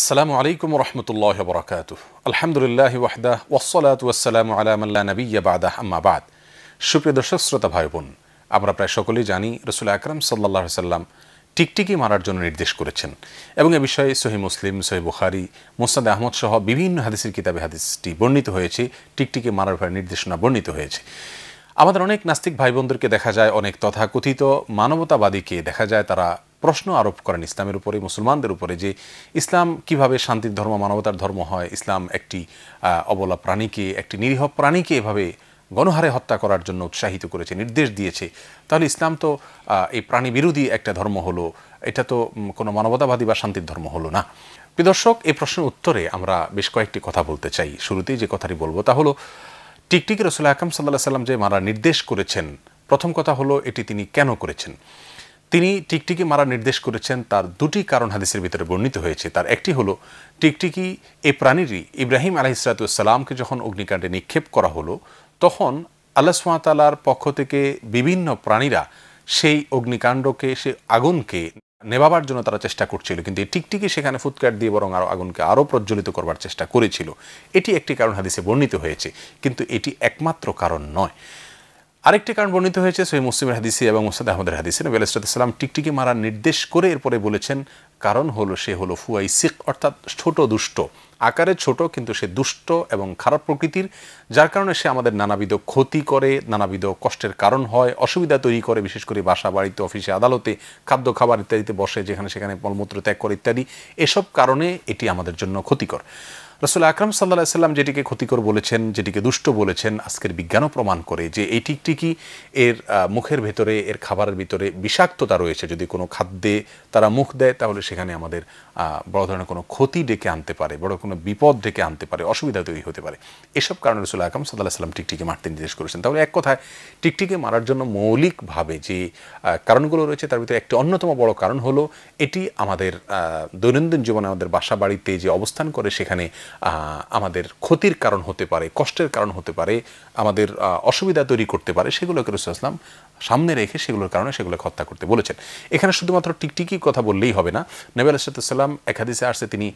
আসসালামু আলাইকুম রহমতুল্লাহ বরকাত আলহামদুলিল্লাহ ওয়াহদাহ ওসলাত ওয়াসালাম আলামাল্লা নবীয়া বাদাহ আম্মাবাদ সুপ্রিয় দর্শক শ্রোতা ভাই বোন আমরা প্রায় সকলেই জানি রসুল আকরম সাল্লাহ সাল্লাম টিকটিকি মারার জন্য নির্দেশ করেছেন এবং এ বিষয়ে সহি মুসলিম সহি বুখারি মোস্তাদ আহমদ সহ বিভিন্ন হাদিসের কিতাবে হাদিসটি বর্ণিত হয়েছে টিকটিকি মারার ভাই নির্দেশনা বর্ণিত হয়েছে আমাদের অনেক নাস্তিক ভাই বোনদেরকে দেখা যায় অনেক তথাকথিত মানবতাবাদীকে দেখা যায় তারা প্রশ্ন আরোপ করেন ইসলামের উপরে মুসলমানদের উপরে যে ইসলাম কিভাবে শান্তির ধর্ম মানবতার ধর্ম হয় ইসলাম একটি অবলা প্রাণীকে একটি নিরীহ প্রাণীকে এভাবে গণহারে হত্যা করার জন্য উৎসাহিত করেছে নির্দেশ দিয়েছে তাহলে ইসলাম তো এই প্রাণী বিরোধী একটা ধর্ম হলো এটা তো কোনো মানবতাবাদী বা শান্তির ধর্ম হলো না দর্শক এই প্রশ্নের উত্তরে আমরা বেশ কয়েকটি কথা বলতে চাই শুরুতেই যে কথাটি বলবো তা হলো টিকটিকি রসুল আকাম সাল্লাহ সাল্লাম যে মারা নির্দেশ করেছেন প্রথম কথা হলো এটি তিনি কেন করেছেন তিনি টিকটিকি মারা নির্দেশ করেছেন তার দুটি কারণ হাদিসের ভিতরে বর্ণিত হয়েছে তার একটি হলো টিকটিকি এ প্রাণীরই ইব্রাহিম আলাহিসাতুসালামকে যখন অগ্নিকাণ্ডে নিক্ষেপ করা হলো তখন আল্লাহ সুমাতালার পক্ষ থেকে বিভিন্ন প্রাণীরা সেই অগ্নিকাণ্ডকে সে আগুনকে নেবাবার জন্য তারা চেষ্টা করছিল কিন্তু এই টিকটিকি সেখানে ফুৎকার দিয়ে বরং আরও আগুনকে আরও প্রজ্বলিত করবার চেষ্টা করেছিল এটি একটি কারণ হাদিসে বর্ণিত হয়েছে কিন্তু এটি একমাত্র কারণ নয় আরেকটি কারণ বর্ণিত হয়েছে সহি মুসলিমের হাদিসি এবং মুসাদ আহমদের হাদিসি নবী আলাইসালাম টিকটিকি মারার নির্দেশ করে এরপরে বলেছেন কারণ হলো সে হলো ফুয়াই সিক অর্থাৎ ছোট দুষ্ট আকারে ছোট কিন্তু সে দুষ্ট এবং খারাপ প্রকৃতির যার কারণে সে আমাদের নানাবিধ ক্ষতি করে নানাবিধ কষ্টের কারণ হয় অসুবিধা তৈরি করে বিশেষ করে বাসা বাড়িতে অফিসে আদালতে খাদ্য খাবার ইত্যাদিতে বসে যেখানে সেখানে মলমূত্র ত্যাগ করে ইত্যাদি এসব কারণে এটি আমাদের জন্য ক্ষতিকর রসুল আকরাম সাল্লা সাল্লাম যেটিকে ক্ষতিকর বলেছেন যেটিকে দুষ্ট বলেছেন আজকের বিজ্ঞানও প্রমাণ করে যে এই টিকটিকি এর মুখের ভেতরে এর খাবারের ভিতরে বিষাক্ততা রয়েছে যদি কোনো খাদ্যে তারা মুখ দেয় তাহলে সেখানে আমাদের বড় ধরনের কোনো ক্ষতি ডেকে আনতে পারে বড় কোনো বিপদ ডেকে আনতে পারে অসুবিধা তৈরি হতে পারে এসব কারণে রসুল আকরম সাল্লাহ সাল্লাম টিকটিকে মারতে নির্দেশ করেছেন তাহলে এক কথায় টিকটিকে মারার জন্য মৌলিকভাবে যে কারণগুলো রয়েছে তার ভিতরে একটি অন্যতম বড় কারণ হলো এটি আমাদের দৈনন্দিন জীবনে আমাদের বাসা বাড়িতে যে অবস্থান করে সেখানে আমাদের ক্ষতির কারণ হতে পারে কষ্টের কারণ হতে পারে আমাদের অসুবিধা তৈরি করতে পারে সেগুলোকে রসুল সামনে রেখে সেগুলোর কারণে সেগুলোকে হত্যা করতে বলেছেন এখানে শুধুমাত্র টিকটিকি কথা বললেই হবে না নবী আলাইসাল্লাম একাদিসে আসছে তিনি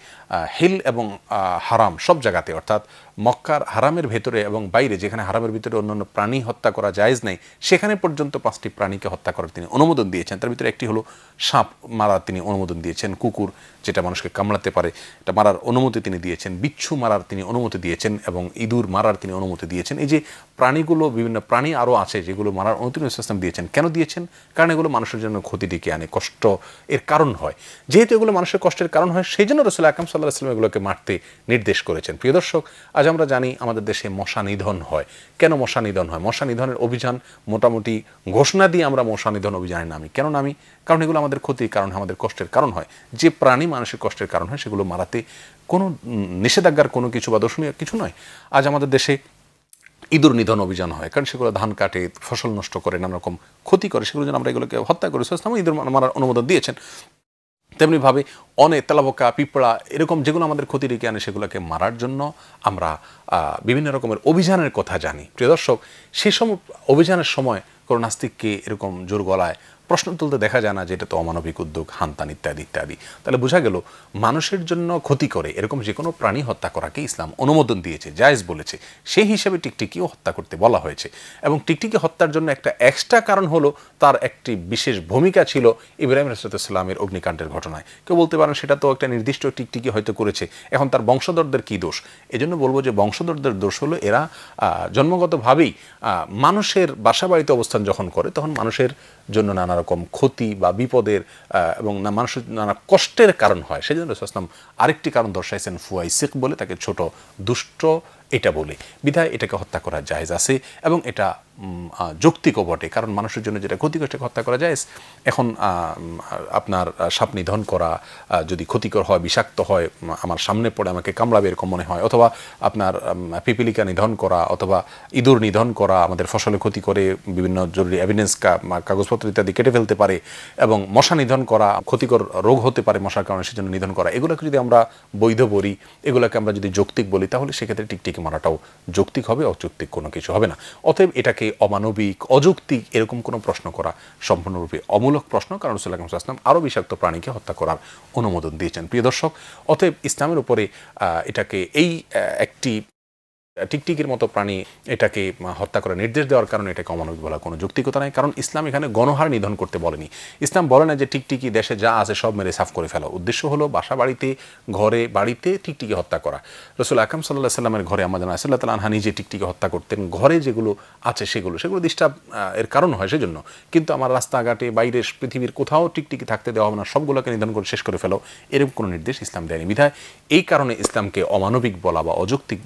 হিল এবং হারাম সব জায়গাতে অর্থাৎ মক্কার হারামের ভেতরে এবং বাইরে যেখানে হারামের ভিতরে অন্যান্য প্রাণী হত্যা করা জায়েজ নেই সেখানে পর্যন্ত পাঁচটি প্রাণীকে হত্যা করার তিনি অনুমোদন দিয়েছেন তার ভিতরে একটি হলো সাপ মারা তিনি অনুমোদন দিয়েছেন কুকুর যেটা মানুষকে কামড়াতে পারে এটা মারার অনুমতি তিনি দিয়েছেন বিচ্ছু মারার তিনি অনুমতি দিয়েছেন এবং ইঁদুর মারার তিনি অনুমতি দিয়েছেন এই যে প্রাণীগুলো বিভিন্ন প্রাণী আরও আছে যেগুলো মারার অনুমতি সিস্টেম দিয়েছেন কেন দিয়েছেন কারণ এগুলো মানুষের জন্য ক্ষতি ডেকে আনে কষ্ট এর কারণ হয় যেহেতু এগুলো মানুষের কষ্টের কারণ হয় সেই জন্য রসুল আকাম সাল্লাহ ইসলাম এগুলোকে মারতে নির্দেশ করেছেন প্রিয় দর্শক আজ আমরা জানি আমাদের দেশে মশা নিধন হয় কেন মশা নিধন হয় মশা নিধনের অভিযান মোটামুটি ঘোষণা দিয়ে আমরা মশা নিধন অভিযানে নামি কেন নামি কারণ এগুলো আমাদের ক্ষতির কারণ আমাদের কষ্টের কারণ হয় যে প্রাণী মানুষের কষ্টের কারণ হয় সেগুলো মারাতে কোনো নিষেধাজ্ঞার কোনো কিছু বা দর্শনীয় কিছু নয় আজ আমাদের দেশে ইঁদুর নিধন অভিযান হয় কারণ সেগুলো ধান কাটে ফসল নষ্ট করে নানা রকম ক্ষতি করে সেগুলো যেন আমরা এগুলোকে হত্যা করে সুস্থ ইঁদুর মারার অনুমোদন দিয়েছেন তেমনিভাবে অনেক তেলাপোকা পিঁপড়া এরকম যেগুলো আমাদের ক্ষতি ডেকে আনে সেগুলোকে মারার জন্য আমরা বিভিন্ন রকমের অভিযানের কথা জানি প্রিয় দর্শক সেসব অভিযানের সময় কোনো নাস্তিককে এরকম জোর গলায় প্রশ্ন তুলতে দেখা যায় না যে এটা তো অমানবিক উদ্যোগ হান্তান ইত্যাদি ইত্যাদি তাহলে বোঝা গেল মানুষের জন্য ক্ষতি করে এরকম যে কোনো প্রাণী হত্যা করাকে ইসলাম অনুমোদন দিয়েছে জায়েজ বলেছে সেই হিসাবে টিকটিকিও হত্যা করতে বলা হয়েছে এবং টিকটিকি হত্যার জন্য একটা এক্সট্রা কারণ হলো তার একটি বিশেষ ভূমিকা ছিল ইব্রাহিম রাসুলামের অগ্নিকাণ্ডের ঘটনায় কেউ বলতে পারেন সেটা তো একটা নির্দিষ্ট টিকটিকি হয়তো করেছে এখন তার বংশধরদের কী দোষ এজন্য বলবো যে বংশধরদের দোষ হলো এরা জন্মগতভাবেই মানুষের বাসাবাড়িতে অবস্থান যখন করে তখন মানুষের জন্য নানা রকম ক্ষতি বা বিপদের এবং মানুষের নানা কষ্টের কারণ হয় সেই জন্য রসুল আসলাম আরেকটি কারণ দর্শাইছেন ফুয়াই সিক বলে তাকে ছোট দুষ্ট এটা বলে বিধায় এটাকে হত্যা করা জায়জ আছে এবং এটা যৌক্তিকও বটে কারণ মানুষের জন্য যেটা ক্ষতিগ্রস্তকে হত্যা করা যায় এখন আপনার সাপ নিধন করা যদি ক্ষতিকর হয় বিষাক্ত হয় আমার সামনে পড়ে আমাকে কামড়াবে এরকম মনে হয় অথবা আপনার পিপিলিকা নিধন করা অথবা ইঁদুর নিধন করা আমাদের ফসলে ক্ষতি করে বিভিন্ন জরুরি এভিডেন্স কাগজপত্র ইত্যাদি কেটে ফেলতে পারে এবং মশা নিধন করা ক্ষতিকর রোগ হতে পারে মশার কারণে সেজন্য নিধন করা এগুলোকে যদি আমরা বৈধ বলি এগুলোকে আমরা যদি যৌক্তিক বলি তাহলে সেক্ষেত্রে টিকটিক তাদেরকে মারাটাও যৌক্তিক হবে অযৌক্তিক কোনো কিছু হবে না অতএব এটাকে অমানবিক অযৌক্তিক এরকম কোনো প্রশ্ন করা সম্পূর্ণরূপে অমূলক প্রশ্ন কারণ রসুল আকরম ইসলাম আরও বিষাক্ত প্রাণীকে হত্যা করার অনুমোদন দিয়েছেন প্রিয় দর্শক অতএব ইসলামের উপরে এটাকে এই একটি টিকটিকির মতো প্রাণী এটাকে হত্যা করার নির্দেশ দেওয়ার কারণে এটাকে অমানবিক বলা কোনো যৌক্তিকতা নাই কারণ ইসলাম এখানে গণহার নিধন করতে বলেনি ইসলাম বলে না যে টিকটিকি দেশে যা আছে সব মেরে সাফ করে ফেলা উদ্দেশ্য হলো বাসা বাড়িতে ঘরে বাড়িতে টিকটিকি হত্যা করা রসুল আকাম সাল্লাহ সাল্লামের ঘরে জানা আসল্লাহ তাল আনহা নিজে টিকটিকি হত্যা করতেন ঘরে যেগুলো আছে সেগুলো সেগুলো ডিস্টার্ব এর কারণ হয় সেজন্য কিন্তু আমার রাস্তাঘাটে বাইরে পৃথিবীর কোথাও টিকটিকি থাকতে দেওয়া হবে না সবগুলোকে নিধন করে শেষ করে ফেলো এরকম কোনো নির্দেশ ইসলাম দেয়নি বিধায় এই কারণে ইসলামকে অমানবিক বলা বা অযৌক্তিক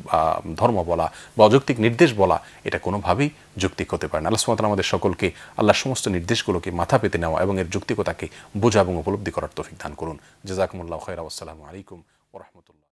ধর্ম বলা বা অযৌক্তিক নির্দেশ বলা এটা কোনোভাবেই যুক্তিক হতে পারে না আল্লাহ আমাদের সকলকে আল্লাহ সমস্ত নির্দেশগুলোকে মাথা পেতে নেওয়া এবং এর যৌক্তিকতাকে বোঝা এবং উপলব্ধি করার তফিক দান করুন জাজাকুমুল্লাহ খৈরা আসসালামু আলাইকুম ওরহমতুল্লাহ